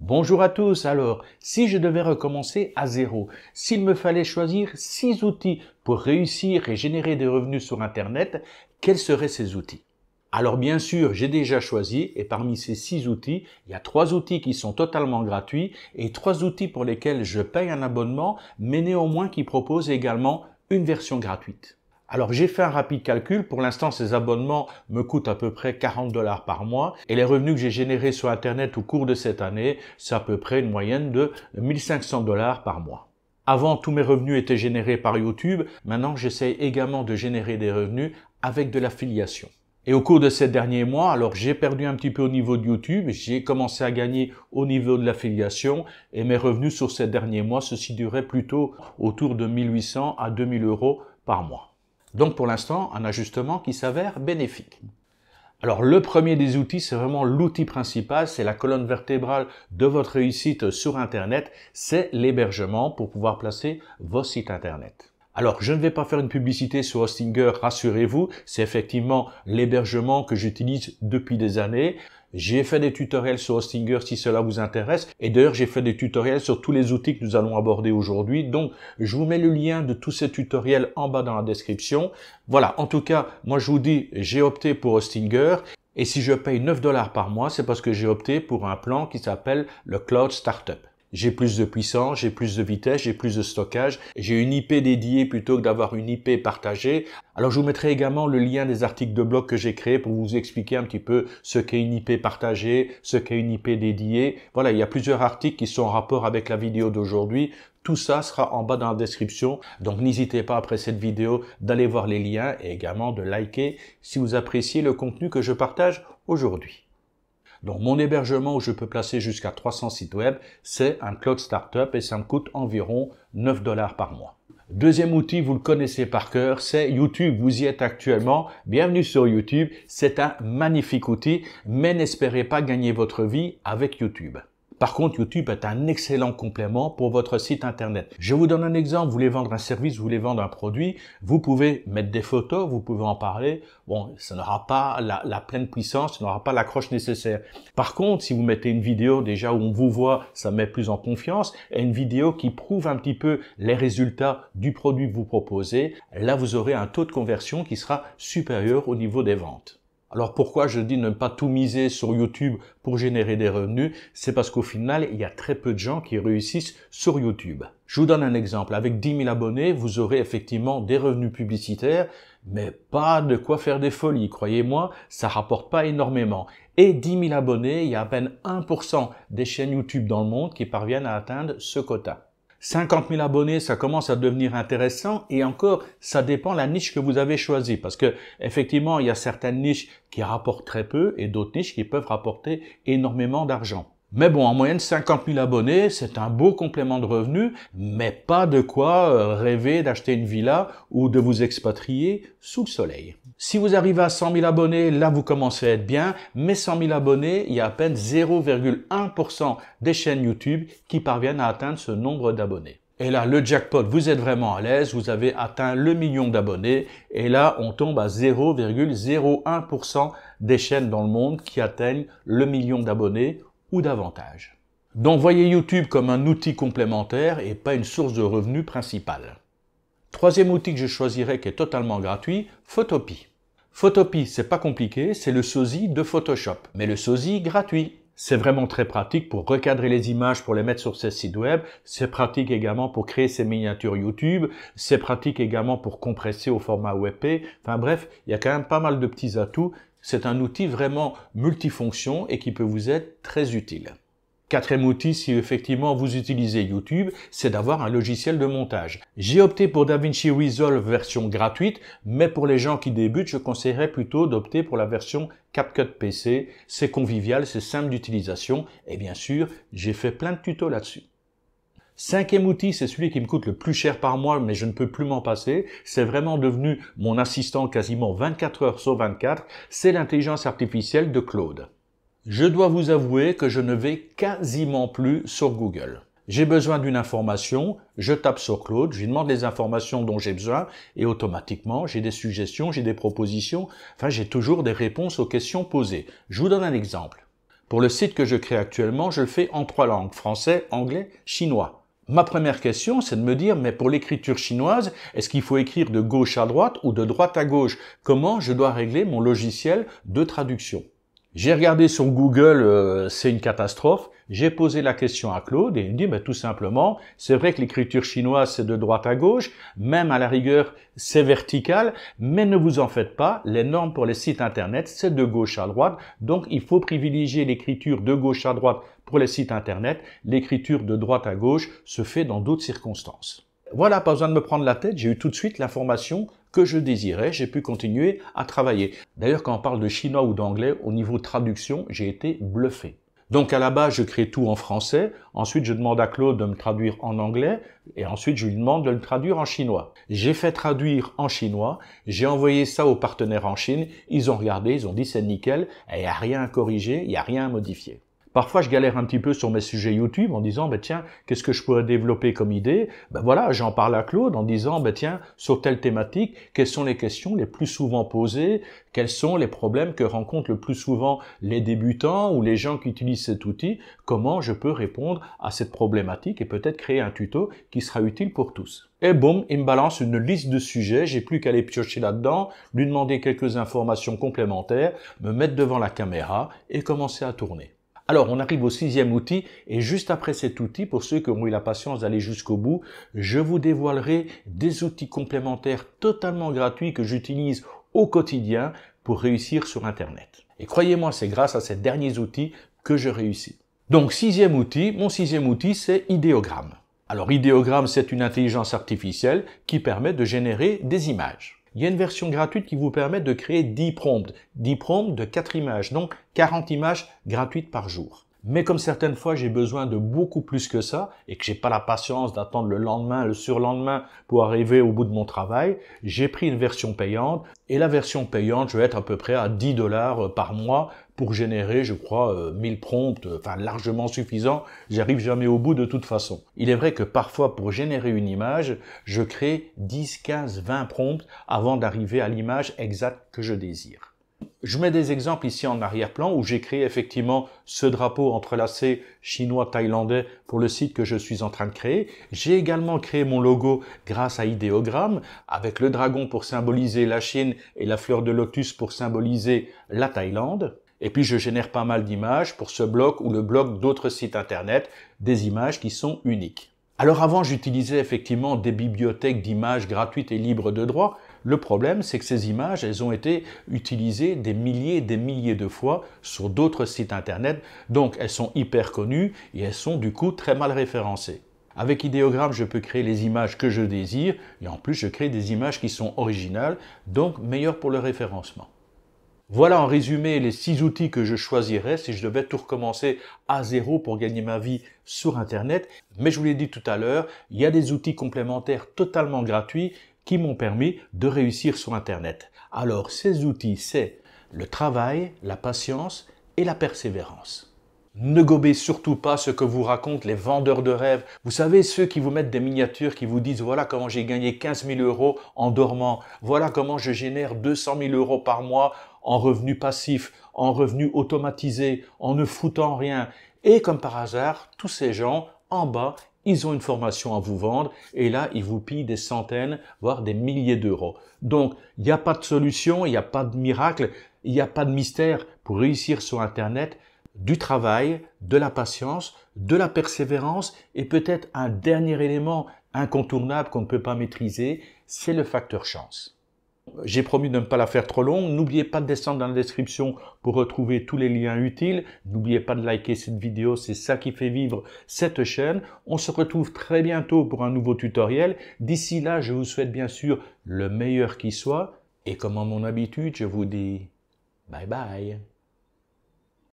Bonjour à tous. Alors, si je devais recommencer à zéro, s'il me fallait choisir six outils pour réussir et générer des revenus sur Internet, quels seraient ces outils? Alors bien sûr, j'ai déjà choisi et parmi ces six outils, il y a trois outils qui sont totalement gratuits et trois outils pour lesquels je paye un abonnement, mais néanmoins qui proposent également une version gratuite. Alors j'ai fait un rapide calcul, pour l'instant ces abonnements me coûtent à peu près 40 dollars par mois et les revenus que j'ai générés sur Internet au cours de cette année, c'est à peu près une moyenne de 1500 dollars par mois. Avant, tous mes revenus étaient générés par YouTube, maintenant j'essaie également de générer des revenus avec de l'affiliation. Et au cours de ces derniers mois, alors j'ai perdu un petit peu au niveau de YouTube, j'ai commencé à gagner au niveau de l'affiliation et mes revenus sur ces derniers mois se situeraient plutôt autour de 1800 à 2000 euros par mois. Donc pour l'instant, un ajustement qui s'avère bénéfique. Alors le premier des outils, c'est vraiment l'outil principal, c'est la colonne vertébrale de votre réussite sur Internet, c'est l'hébergement pour pouvoir placer vos sites Internet. Alors, je ne vais pas faire une publicité sur Hostinger, rassurez-vous, c'est effectivement l'hébergement que j'utilise depuis des années. J'ai fait des tutoriels sur Hostinger si cela vous intéresse. Et d'ailleurs, j'ai fait des tutoriels sur tous les outils que nous allons aborder aujourd'hui. Donc, je vous mets le lien de tous ces tutoriels en bas dans la description. Voilà, en tout cas, moi je vous dis, j'ai opté pour Hostinger. Et si je paye 9 dollars par mois, c'est parce que j'ai opté pour un plan qui s'appelle le Cloud Startup j'ai plus de puissance, j'ai plus de vitesse, j'ai plus de stockage, j'ai une IP dédiée plutôt que d'avoir une IP partagée. Alors je vous mettrai également le lien des articles de blog que j'ai créés pour vous expliquer un petit peu ce qu'est une IP partagée, ce qu'est une IP dédiée. Voilà, il y a plusieurs articles qui sont en rapport avec la vidéo d'aujourd'hui. Tout ça sera en bas dans la description. Donc n'hésitez pas après cette vidéo d'aller voir les liens et également de liker si vous appréciez le contenu que je partage aujourd'hui. Donc mon hébergement où je peux placer jusqu'à 300 sites web, c'est un cloud startup et ça me coûte environ 9 dollars par mois. Deuxième outil, vous le connaissez par cœur, c'est YouTube. Vous y êtes actuellement. Bienvenue sur YouTube. C'est un magnifique outil, mais n'espérez pas gagner votre vie avec YouTube. Par contre, YouTube est un excellent complément pour votre site Internet. Je vous donne un exemple. Vous voulez vendre un service, vous voulez vendre un produit, vous pouvez mettre des photos, vous pouvez en parler. Bon, ça n'aura pas la, pleine puissance, ça n'aura pas l'accroche nécessaire. Par contre, si vous mettez une vidéo déjà où on vous voit, ça met plus en confiance, et une vidéo qui prouve un petit peu les résultats du produit que vous proposez, là, vous aurez un taux de conversion qui sera supérieur au niveau des ventes. Alors pourquoi je dis ne pas tout miser sur YouTube pour générer des revenus C'est parce qu'au final, il y a très peu de gens qui réussissent sur YouTube. Je vous donne un exemple. Avec 10 000 abonnés, vous aurez effectivement des revenus publicitaires, mais pas de quoi faire des folies. Croyez-moi, ça rapporte pas énormément. Et 10 000 abonnés, il y a à peine 1% des chaînes YouTube dans le monde qui parviennent à atteindre ce quota. 50 000 abonnés, ça commence à devenir intéressant et encore, ça dépend la niche que vous avez choisie parce que effectivement, il y a certaines niches qui rapportent très peu et d'autres niches qui peuvent rapporter énormément d'argent. Mais bon, en moyenne, 50 000 abonnés, c'est un beau complément de revenus, mais pas de quoi euh, rêver d'acheter une villa ou de vous expatrier sous le soleil. Si vous arrivez à 100 000 abonnés, là, vous commencez à être bien, mais 100 000 abonnés, il y a à peine 0,1% des chaînes YouTube qui parviennent à atteindre ce nombre d'abonnés. Et là, le jackpot, vous êtes vraiment à l'aise, vous avez atteint le million d'abonnés, et là, on tombe à 0,01% des chaînes dans le monde qui atteignent le million d'abonnés davantage. Donc voyez YouTube comme un outil complémentaire et pas une source de revenus principale. Troisième outil que je choisirais qui est totalement gratuit, Photopie. Photopie, c'est pas compliqué, c'est le sosie de Photoshop, mais le sosie gratuit. C'est vraiment très pratique pour recadrer les images, pour les mettre sur ses sites web. C'est pratique également pour créer ses miniatures YouTube. C'est pratique également pour compresser au format WebP. Enfin bref, il y a quand même pas mal de petits atouts c'est un outil vraiment multifonction et qui peut vous être très utile. Quatrième outil, si effectivement vous utilisez YouTube, c'est d'avoir un logiciel de montage. J'ai opté pour DaVinci Resolve version gratuite, mais pour les gens qui débutent, je conseillerais plutôt d'opter pour la version CapCut PC. C'est convivial, c'est simple d'utilisation et bien sûr, j'ai fait plein de tutos là-dessus. Cinquième outil, c'est celui qui me coûte le plus cher par mois, mais je ne peux plus m'en passer. C'est vraiment devenu mon assistant quasiment 24 heures sur 24. C'est l'intelligence artificielle de Claude. Je dois vous avouer que je ne vais quasiment plus sur Google. J'ai besoin d'une information, je tape sur Claude, je lui demande les informations dont j'ai besoin et automatiquement j'ai des suggestions, j'ai des propositions, enfin j'ai toujours des réponses aux questions posées. Je vous donne un exemple. Pour le site que je crée actuellement, je le fais en trois langues, français, anglais, chinois. Ma première question, c'est de me dire, mais pour l'écriture chinoise, est-ce qu'il faut écrire de gauche à droite ou de droite à gauche Comment je dois régler mon logiciel de traduction J'ai regardé sur Google, euh, c'est une catastrophe. J'ai posé la question à Claude et il me dit mais tout simplement, c'est vrai que l'écriture chinoise c'est de droite à gauche, même à la rigueur c'est vertical, mais ne vous en faites pas, les normes pour les sites internet c'est de gauche à droite, donc il faut privilégier l'écriture de gauche à droite pour les sites internet, l'écriture de droite à gauche se fait dans d'autres circonstances. Voilà, pas besoin de me prendre la tête, j'ai eu tout de suite l'information que je désirais, j'ai pu continuer à travailler. D'ailleurs, quand on parle de chinois ou d'anglais, au niveau traduction, j'ai été bluffé. Donc à la base, je crée tout en français. Ensuite, je demande à Claude de me traduire en anglais. Et ensuite, je lui demande de le traduire en chinois. J'ai fait traduire en chinois. J'ai envoyé ça aux partenaires en Chine. Ils ont regardé, ils ont dit c'est nickel. Il n'y a rien à corriger, il n'y a rien à modifier. Parfois, je galère un petit peu sur mes sujets YouTube en disant, bah, tiens, qu'est-ce que je pourrais développer comme idée Ben voilà, j'en parle à Claude en disant, ben tiens, sur telle thématique, quelles sont les questions les plus souvent posées Quels sont les problèmes que rencontrent le plus souvent les débutants ou les gens qui utilisent cet outil Comment je peux répondre à cette problématique et peut-être créer un tuto qui sera utile pour tous et boum, il me balance une liste de sujets, j'ai plus qu'à aller piocher là-dedans, lui demander quelques informations complémentaires, me mettre devant la caméra et commencer à tourner. Alors, on arrive au sixième outil et juste après cet outil, pour ceux qui ont eu la patience d'aller jusqu'au bout, je vous dévoilerai des outils complémentaires totalement gratuits que j'utilise au quotidien pour réussir sur Internet. Et croyez-moi, c'est grâce à ces derniers outils que je réussis. Donc, sixième outil, mon sixième outil, c'est idéogramme. Alors, idéogramme, c'est une intelligence artificielle qui permet de générer des images. Il y a une version gratuite qui vous permet de créer 10 prompts, 10 prompts de 4 images, donc 40 images gratuites par jour. Mais comme certaines fois j'ai besoin de beaucoup plus que ça et que j'ai pas la patience d'attendre le lendemain, le surlendemain pour arriver au bout de mon travail, j'ai pris une version payante et la version payante je vais être à peu près à 10 dollars euh, par mois pour générer, je crois, 1000 euh, prompts, euh, enfin largement suffisant. J'arrive jamais au bout de toute façon. Il est vrai que parfois, pour générer une image, je crée 10, 15, 20 prompts avant d'arriver à l'image exacte que je désire. Je mets des exemples ici en arrière-plan où j'ai créé effectivement ce drapeau entrelacé chinois-thaïlandais pour le site que je suis en train de créer. J'ai également créé mon logo grâce à Idéogramme avec le dragon pour symboliser la Chine et la fleur de lotus pour symboliser la Thaïlande. Et puis, je génère pas mal d'images pour ce blog ou le blog d'autres sites internet, des images qui sont uniques. Alors avant, j'utilisais effectivement des bibliothèques d'images gratuites et libres de droit. Le problème, c'est que ces images, elles ont été utilisées des milliers et des milliers de fois sur d'autres sites internet, donc elles sont hyper connues et elles sont du coup très mal référencées. Avec Ideogramme, je peux créer les images que je désire et en plus, je crée des images qui sont originales, donc meilleures pour le référencement. Voilà en résumé les six outils que je choisirais si je devais tout recommencer à zéro pour gagner ma vie sur Internet. Mais je vous l'ai dit tout à l'heure, il y a des outils complémentaires totalement gratuits qui m'ont permis de réussir sur Internet. Alors ces outils, c'est le travail, la patience et la persévérance. Ne gobez surtout pas ce que vous racontent les vendeurs de rêves. Vous savez, ceux qui vous mettent des miniatures, qui vous disent voilà comment j'ai gagné 15 000 euros en dormant, voilà comment je génère 200 000 euros par mois en revenus passifs, en revenu automatisés, en ne foutant rien. Et comme par hasard, tous ces gens, en bas, ils ont une formation à vous vendre et là, ils vous pillent des centaines, voire des milliers d'euros. Donc, il n'y a pas de solution, il n'y a pas de miracle, il n'y a pas de mystère pour réussir sur Internet du travail, de la patience, de la persévérance et peut-être un dernier élément incontournable qu'on ne peut pas maîtriser, c'est le facteur chance. J'ai promis de ne pas la faire trop longue. N'oubliez pas de descendre dans la description pour retrouver tous les liens utiles. N'oubliez pas de liker cette vidéo, c'est ça qui fait vivre cette chaîne. On se retrouve très bientôt pour un nouveau tutoriel. D'ici là, je vous souhaite bien sûr le meilleur qui soit. Et comme à mon habitude, je vous dis bye bye.